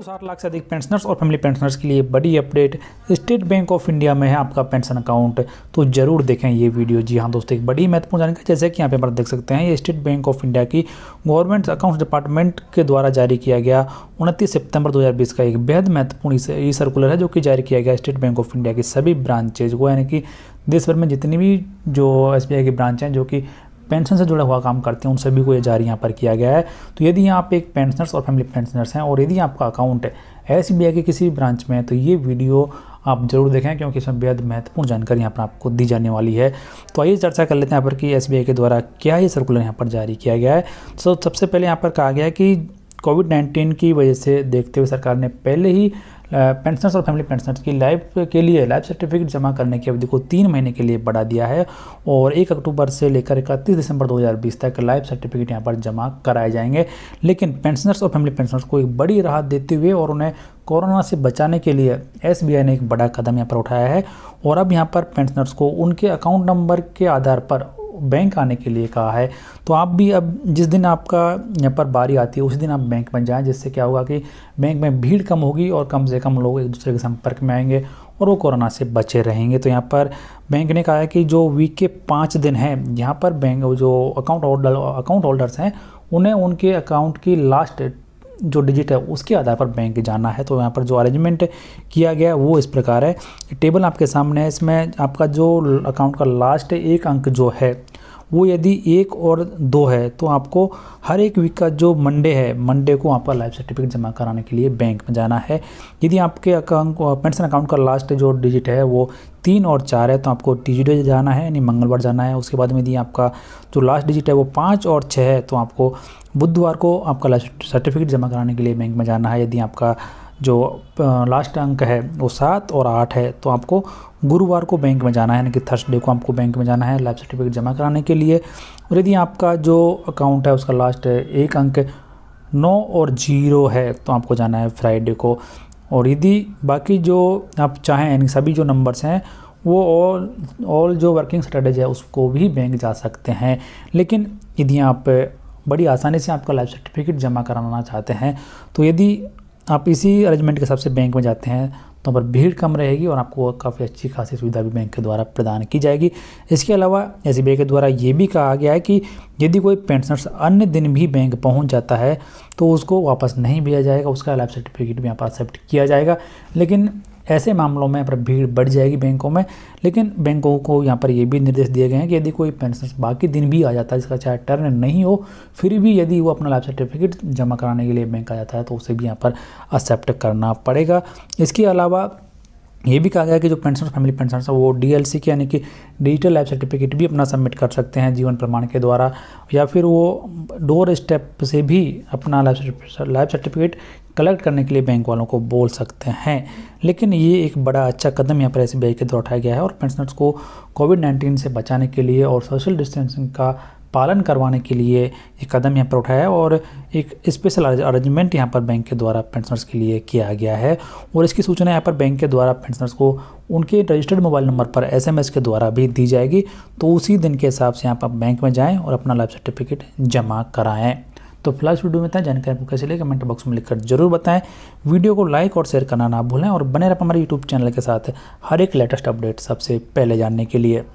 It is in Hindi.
तो साठ लाख से अधिक पेंशनर्स और फैमिली पेंशनर्स के लिए बड़ी update state bank of India में है आपका पेंशन अकाउंट तो जरूर देखें ये वीडियो जी हाँ दोस्तों एक बड़ी महत्वपूर्ण जानकारी जैसे कि यहाँ पे आप देख सकते हैं ये स्टेट बैंक ऑफ इंडिया की गवर्नमेंट अकाउंट डिपार्टमेंट के द्वारा जारी किया गया उनतीस सितंबर दो का एक बेहद महत्वपूर्ण ई सर्कुलर है जो कि जारी किया गया स्टेट बैंक ऑफ इंडिया की सभी ब्रांचेज को यानी कि देश भर में जितनी भी जो एस की ब्रांच हैं जो कि पेंशन से जुड़ा हुआ काम करते हैं उन सभी को ये जारी यहाँ पर किया गया है तो यदि आप एक पेंशनर्स और फैमिली पेंशनर्स हैं और यदि आपका अकाउंट है एस के किसी भी ब्रांच में है तो ये वीडियो आप जरूर देखें क्योंकि इसमें बेहद महत्वपूर्ण जानकारी यहाँ पर आपको दी जाने वाली है तो आइए चर्चा कर लेते हैं यहाँ पर कि एस के द्वारा क्या ये सर्कुलर यहाँ पर जारी किया गया है तो सबसे पहले यहाँ पर कहा गया कि कोविड नाइन्टीन की वजह से देखते हुए सरकार ने पहले ही पेंशनर्स और फैमिली पेंशनर्स की लाइफ के लिए लाइफ सर्टिफिकेट जमा करने की अवधि को तीन महीने के लिए बढ़ा दिया है और एक अक्टूबर से लेकर इकतीस दिसंबर 2020 तक लाइफ सर्टिफिकेट यहाँ पर जमा कराए जाएंगे लेकिन पेंशनर्स और फैमिली पेंशनर्स को एक बड़ी राहत देते हुए और उन्हें कोरोना से बचाने के लिए एस ने एक बड़ा कदम यहाँ पर उठाया है और अब यहाँ पर पेंशनर्स को उनके अकाउंट नंबर के आधार पर बैंक आने के लिए कहा है तो आप भी अब जिस दिन आपका यहाँ पर बारी आती है उसी दिन आप बैंक में जाएँ जिससे क्या होगा कि बैंक में भीड़ कम होगी और कम से कम लोग एक दूसरे के संपर्क में आएंगे और वो कोरोना से बचे रहेंगे तो यहाँ पर बैंक ने कहा है कि जो वीक के पाँच दिन हैं यहाँ पर बैंक जो अकाउंट होल्डर अकाउंट होल्डर्स हैं उन्हें उनके अकाउंट की लास्ट जो डिजिट है उसके आधार पर बैंक जाना है तो यहाँ पर जो अरेंजमेंट किया गया है वो इस प्रकार है टेबल आपके सामने है इसमें आपका जो अकाउंट का लास्ट एक अंक जो है वो यदि एक और दो है तो आपको हर एक वीक का जो मंडे है मंडे को आपका लाइफ सर्टिफिकेट जमा कराने के लिए बैंक में जाना है यदि आपके अकाउंट पेंशन अकाउंट का लास्ट जो डिजिट है वो तीन और चार है तो आपको ट्यूजडे जाना है यानी मंगलवार जाना है उसके बाद में यदि आपका जो लास्ट डिजिट है वो पाँच और छः है तो आपको बुधवार को आपका लाइफ सर्टिफिकेट जमा कराने के लिए बैंक में जाना है यदि आपका जो लास्ट अंक है वो सात और आठ है तो आपको गुरुवार को बैंक में जाना है यानी कि थर्सडे को आपको बैंक में जाना है लाइफ सर्टिफिकेट जमा कराने के लिए और यदि आपका जो अकाउंट है उसका लास्ट एक अंक नौ और जीरो है तो आपको जाना है फ्राइडे को और यदि बाकी जो आप चाहें यानी सभी जो नंबर्स हैं वो ऑल ऑल जो वर्किंग स्टडीज है उसको भी बैंक जा सकते हैं लेकिन यदि आप बड़ी आसानी से आपका लाइफ सर्टिफिकेट जमा कराना चाहते हैं तो यदि आप इसी अरेंजमेंट के हिसाब से बैंक में जाते हैं तो पर भीड़ कम रहेगी और आपको काफ़ी अच्छी खासी सुविधा भी बैंक के द्वारा प्रदान की जाएगी इसके अलावा एस के द्वारा ये भी कहा गया है कि यदि कोई पेंशनर्स अन्य दिन भी बैंक पहुंच जाता है तो उसको वापस नहीं भेजा जाएगा उसका लाइफ सर्टिफिकेट भी यहाँ पर एक्सेप्ट किया जाएगा लेकिन ऐसे मामलों में यहाँ पर भीड़ बढ़ जाएगी बैंकों में लेकिन बैंकों को यहाँ पर ये भी निर्देश दिए गए हैं कि यदि कोई पेंशनर्स बाकी दिन भी आ जाता है जिसका चाहे टर्न नहीं हो फिर भी यदि वो अपना लाइफ सर्टिफिकेट जमा कराने के लिए बैंक आ जाता है तो उसे भी यहाँ पर एक्सेप्ट करना पड़ेगा इसके अलावा अलावा ये भी कहा गया कि जो पेंशन फैमिली पेंशन है वो डी के यानी कि डिजिटल लाइफ सर्टिफिकेट भी अपना सबमिट कर सकते हैं जीवन प्रमाण के द्वारा या फिर वो डोर स्टेप से भी अपना लाइफ लाइफ सर्टिफिकेट कलेक्ट करने के लिए बैंक वालों को बोल सकते हैं लेकिन ये एक बड़ा अच्छा कदम यहाँ पर एस के द्वारा उठाया गया है और पेंशनर्स को कोविड नाइन्टीन से बचाने के लिए और सोशल डिस्टेंसिंग का पालन करवाने के लिए ये कदम यहाँ पर उठाया है और एक स्पेशल अरेंजमेंट यहाँ पर बैंक के द्वारा पेंशनर्स के लिए किया गया है और इसकी सूचना यहाँ पर बैंक के द्वारा पेंशनर्स को उनके रजिस्टर्ड मोबाइल नंबर पर एसएमएस के द्वारा भी दी जाएगी तो उसी दिन के हिसाब से आप बैंक में जाएँ और अपना लाइफ सर्टिफिकेट जमा कराएँ तो फिलहाल वीडियो में था जानकारी आपको कैसे लिए कमेंट बॉक्स में लिखकर जरूर बताएं वीडियो को लाइक और शेयर करना ना भूलें और बने रहें हमारे यूट्यूब चैनल के साथ हर एक लेटेस्ट अपडेट सबसे पहले जानने के लिए